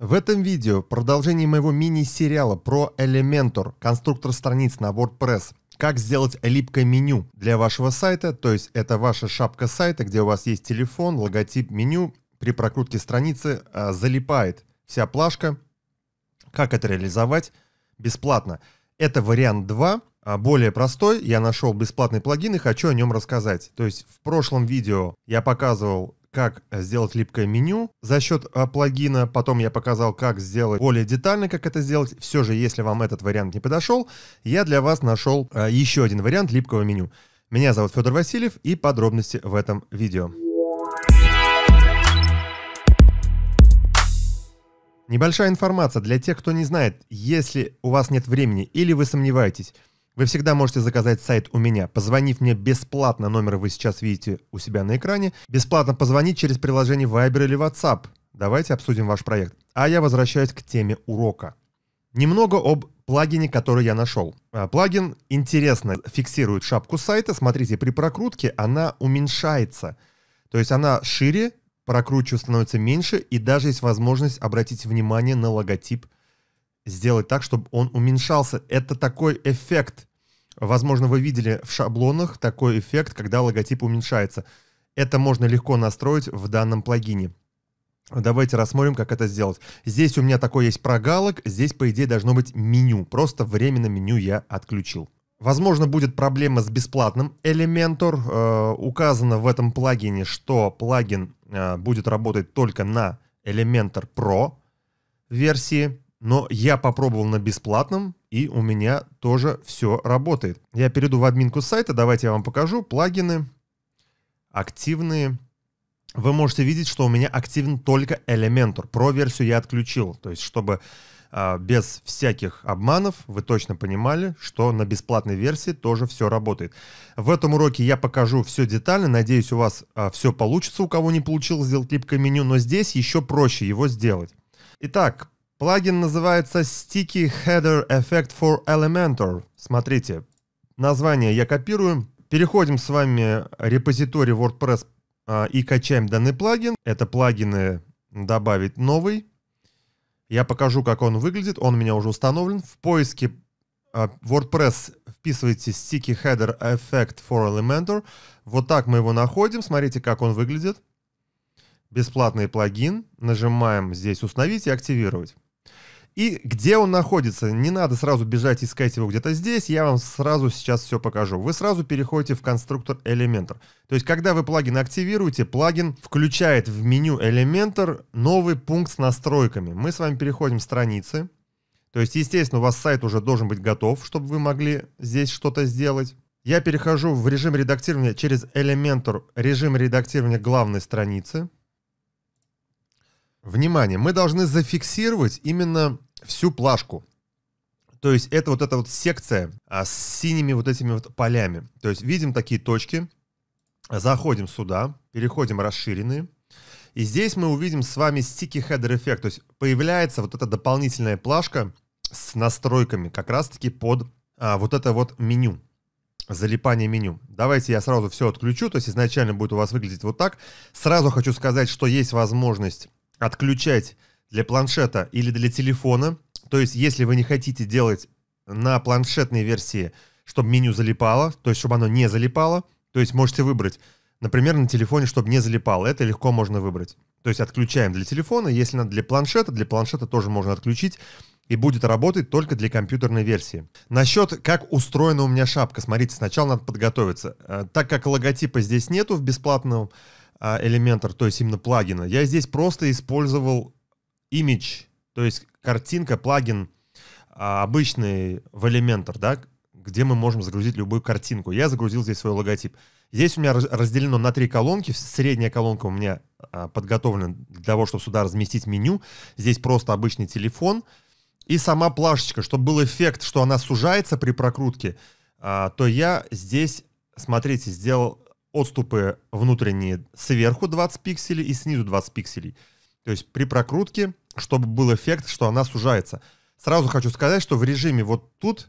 В этом видео продолжение моего мини-сериала про Elementor, конструктор страниц на WordPress. Как сделать липкое меню для вашего сайта, то есть это ваша шапка сайта, где у вас есть телефон, логотип меню, при прокрутке страницы а, залипает вся плашка. Как это реализовать? Бесплатно. Это вариант 2, а более простой. Я нашел бесплатный плагин и хочу о нем рассказать. То есть в прошлом видео я показывал как э, сделать липкое меню за счет э, плагина. Потом я показал, как сделать более детально, как это сделать. Все же, если вам этот вариант не подошел, я для вас нашел э, еще один вариант липкого меню. Меня зовут Федор Васильев и подробности в этом видео. Небольшая информация для тех, кто не знает, если у вас нет времени или вы сомневаетесь, вы всегда можете заказать сайт у меня, позвонив мне бесплатно, номер вы сейчас видите у себя на экране, бесплатно позвонить через приложение Viber или WhatsApp. Давайте обсудим ваш проект. А я возвращаюсь к теме урока. Немного об плагине, который я нашел. А, плагин, интересно, фиксирует шапку сайта. Смотрите, при прокрутке она уменьшается. То есть она шире, прокручу становится меньше, и даже есть возможность обратить внимание на логотип, сделать так, чтобы он уменьшался. Это такой эффект Возможно, вы видели в шаблонах такой эффект, когда логотип уменьшается. Это можно легко настроить в данном плагине. Давайте рассмотрим, как это сделать. Здесь у меня такой есть прогалок, здесь, по идее, должно быть меню. Просто временно меню я отключил. Возможно, будет проблема с бесплатным Elementor. Э, указано в этом плагине, что плагин э, будет работать только на Elementor Pro версии. Но я попробовал на бесплатном, и у меня тоже все работает. Я перейду в админку сайта, давайте я вам покажу. Плагины, активные. Вы можете видеть, что у меня активен только Elementor. Про версию я отключил, то есть чтобы э, без всяких обманов вы точно понимали, что на бесплатной версии тоже все работает. В этом уроке я покажу все детально. Надеюсь, у вас э, а, все получится, у кого не получилось сделать липкое меню, но здесь еще проще его сделать. Итак, Плагин называется Sticky Header Effect for Elementor. Смотрите, название я копирую. Переходим с вами в репозиторий WordPress а, и качаем данный плагин. Это плагины добавить новый. Я покажу, как он выглядит. Он у меня уже установлен. В поиске а, WordPress вписываете Sticky Header Effect for Elementor. Вот так мы его находим. Смотрите, как он выглядит. Бесплатный плагин. Нажимаем здесь «Установить» и «Активировать». И где он находится? Не надо сразу бежать искать его где-то здесь, я вам сразу сейчас все покажу. Вы сразу переходите в конструктор Elementor. То есть, когда вы плагин активируете, плагин включает в меню Elementor новый пункт с настройками. Мы с вами переходим в страницы. То есть, естественно, у вас сайт уже должен быть готов, чтобы вы могли здесь что-то сделать. Я перехожу в режим редактирования через Elementor, режим редактирования главной страницы. Внимание, мы должны зафиксировать именно всю плашку. То есть это вот эта вот секция а, с синими вот этими вот полями. То есть видим такие точки, заходим сюда, переходим расширенные. И здесь мы увидим с вами sticky header эффект. То есть появляется вот эта дополнительная плашка с настройками как раз-таки под а, вот это вот меню. Залипание меню. Давайте я сразу все отключу. То есть изначально будет у вас выглядеть вот так. Сразу хочу сказать, что есть возможность отключать для планшета или для телефона. То есть, если вы не хотите делать на планшетной версии, чтобы меню залипало, то есть, чтобы оно не залипало, то есть можете выбрать, например, на телефоне, чтобы не залипало. Это легко можно выбрать. То есть отключаем для телефона, если надо для планшета, для планшета тоже можно отключить и будет работать только для компьютерной версии. Насчет, как устроена у меня шапка, смотрите, сначала надо подготовиться. Э, так как логотипа здесь нету в бесплатном а, Elementor, то есть именно плагина. Я здесь просто использовал image, то есть картинка, плагин а, обычный в Elementor, да, где мы можем загрузить любую картинку. Я загрузил здесь свой логотип. Здесь у меня разделено на три колонки. Средняя колонка у меня а, подготовлена для того, чтобы сюда разместить меню. Здесь просто обычный телефон. И сама плашечка, чтобы был эффект, что она сужается при прокрутке, то я здесь, смотрите, сделал отступы внутренние сверху 20 пикселей и снизу 20 пикселей. То есть при прокрутке, чтобы был эффект, что она сужается. Сразу хочу сказать, что в режиме вот тут,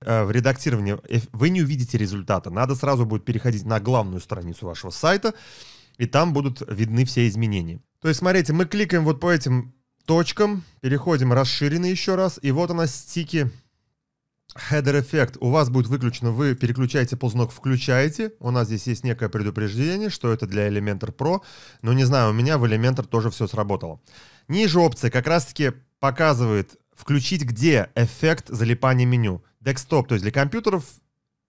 э, в редактировании, вы не увидите результата. Надо сразу будет переходить на главную страницу вашего сайта, и там будут видны все изменения. То есть, смотрите, мы кликаем вот по этим точкам, переходим расширенный еще раз, и вот она стики Header эффект. У вас будет выключено, вы переключаете ползунок, включаете. У нас здесь есть некое предупреждение, что это для Elementor Pro. Но не знаю, у меня в Elementor тоже все сработало. Ниже опции как раз-таки показывает включить где эффект залипания меню. Декстоп, то есть для компьютеров,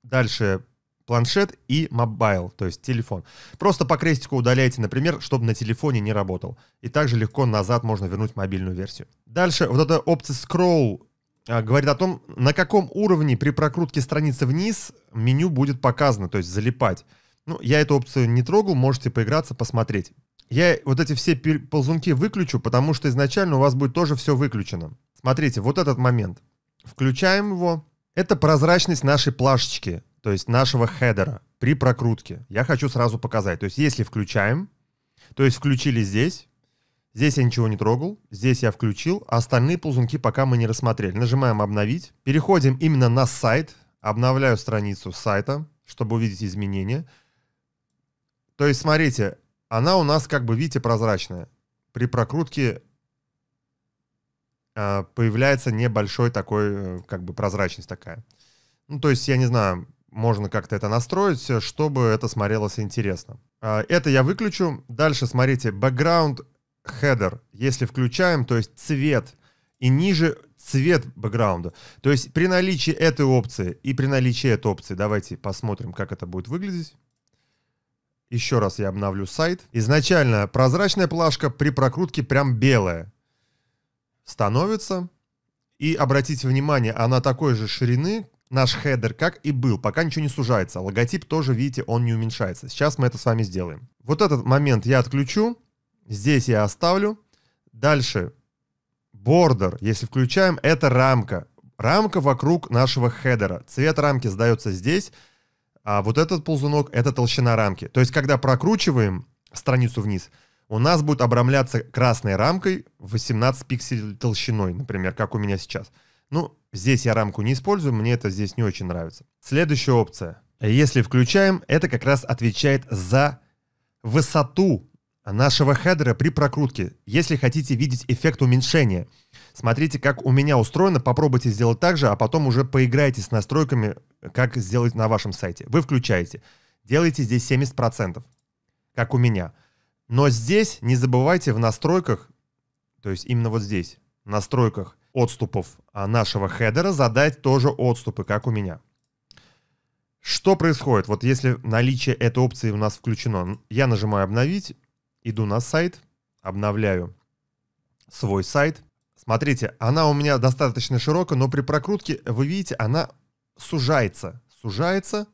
дальше планшет и мобайл, то есть телефон. Просто по крестику удаляете, например, чтобы на телефоне не работал. И также легко назад можно вернуть мобильную версию. Дальше вот эта опция scroll а, говорит о том, на каком уровне при прокрутке страницы вниз меню будет показано, то есть залипать. Ну, я эту опцию не трогал, можете поиграться, посмотреть. Я вот эти все ползунки выключу, потому что изначально у вас будет тоже все выключено. Смотрите, вот этот момент. Включаем его. Это прозрачность нашей плашечки, то есть нашего хедера при прокрутке. Я хочу сразу показать. То есть если включаем, то есть включили здесь, Здесь я ничего не трогал, здесь я включил, а остальные ползунки пока мы не рассмотрели. Нажимаем «Обновить», переходим именно на сайт, обновляю страницу сайта, чтобы увидеть изменения. То есть, смотрите, она у нас, как бы, видите, прозрачная. При прокрутке э, появляется небольшой такой, э, как бы, прозрачность такая. Ну, то есть, я не знаю, можно как-то это настроить, э, чтобы это смотрелось интересно. Э, это я выключу. Дальше, смотрите, background header, если включаем, то есть цвет, и ниже цвет бэкграунда. То есть при наличии этой опции и при наличии этой опции, давайте посмотрим, как это будет выглядеть. Еще раз я обновлю сайт. Изначально прозрачная плашка при прокрутке прям белая становится. И обратите внимание, она такой же ширины, наш хедер, как и был, пока ничего не сужается. Логотип тоже, видите, он не уменьшается. Сейчас мы это с вами сделаем. Вот этот момент я отключу. Здесь я оставлю. Дальше. Border, если включаем, это рамка. Рамка вокруг нашего хедера. Цвет рамки сдается здесь, а вот этот ползунок — это толщина рамки. То есть, когда прокручиваем страницу вниз, у нас будет обрамляться красной рамкой 18 пикселей толщиной, например, как у меня сейчас. Ну, здесь я рамку не использую, мне это здесь не очень нравится. Следующая опция. Если включаем, это как раз отвечает за высоту нашего хедера при прокрутке, если хотите видеть эффект уменьшения. Смотрите, как у меня устроено, попробуйте сделать так же, а потом уже поиграйте с настройками, как сделать на вашем сайте. Вы включаете, делайте здесь 70%, как у меня. Но здесь не забывайте в настройках, то есть именно вот здесь, в настройках отступов а, нашего хедера задать тоже отступы, как у меня. Что происходит? Вот если наличие этой опции у нас включено, я нажимаю «Обновить», Иду на сайт, обновляю свой сайт. Смотрите, она у меня достаточно широкая, но при прокрутке, вы видите, она сужается. Сужается.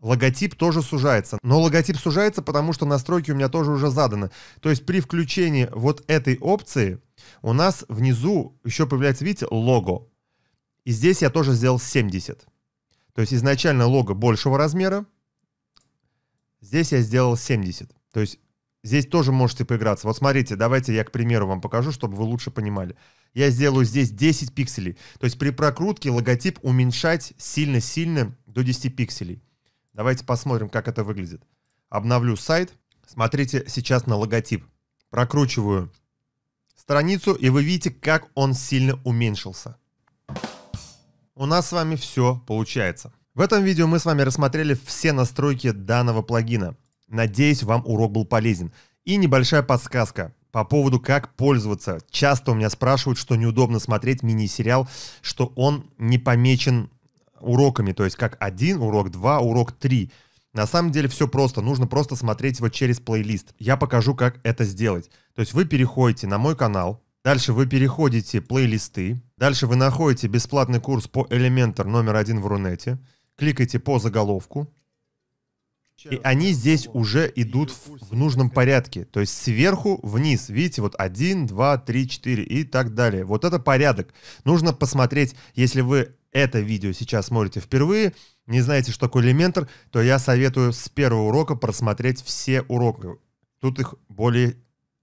Логотип тоже сужается. Но логотип сужается, потому что настройки у меня тоже уже заданы. То есть при включении вот этой опции у нас внизу еще появляется, видите, лого. И здесь я тоже сделал 70. То есть изначально лого большего размера, Здесь я сделал 70. То есть здесь тоже можете поиграться. Вот смотрите, давайте я, к примеру, вам покажу, чтобы вы лучше понимали. Я сделаю здесь 10 пикселей. То есть при прокрутке логотип уменьшать сильно-сильно до 10 пикселей. Давайте посмотрим, как это выглядит. Обновлю сайт. Смотрите сейчас на логотип. Прокручиваю страницу, и вы видите, как он сильно уменьшился. У нас с вами все получается. В этом видео мы с вами рассмотрели все настройки данного плагина. Надеюсь, вам урок был полезен. И небольшая подсказка по поводу как пользоваться. Часто у меня спрашивают, что неудобно смотреть мини-сериал, что он не помечен уроками, то есть как один урок, два, урок три. На самом деле все просто, нужно просто смотреть его через плейлист. Я покажу, как это сделать. То есть вы переходите на мой канал, дальше вы переходите плейлисты, дальше вы находите бесплатный курс по Elementor номер один в Рунете, кликайте по заголовку, и они здесь уже идут в, в нужном порядке. То есть сверху вниз. Видите, вот 1, 2, 3, 4 и так далее. Вот это порядок. Нужно посмотреть, если вы это видео сейчас смотрите впервые, не знаете, что такое элементар, то я советую с первого урока просмотреть все уроки. Тут их более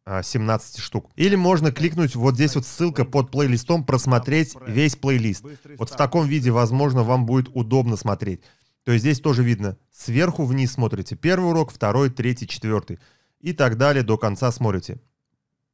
17 а, штук. Или можно кликнуть вот здесь вот ссылка под плейлистом, просмотреть весь плейлист. Вот в таком виде, возможно, вам будет удобно смотреть. То есть здесь тоже видно, сверху вниз смотрите первый урок, второй, третий, четвертый. И так далее до конца смотрите.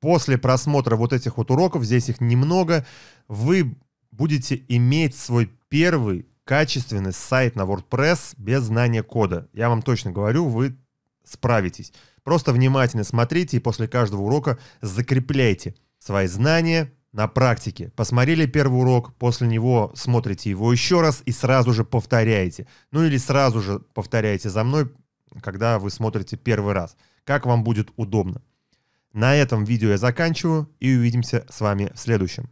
После просмотра вот этих вот уроков, здесь их немного, вы будете иметь свой первый качественный сайт на WordPress без знания кода. Я вам точно говорю, вы справитесь. Просто внимательно смотрите и после каждого урока закрепляйте свои знания на практике. Посмотрели первый урок, после него смотрите его еще раз и сразу же повторяете. Ну или сразу же повторяете за мной, когда вы смотрите первый раз. Как вам будет удобно. На этом видео я заканчиваю и увидимся с вами в следующем.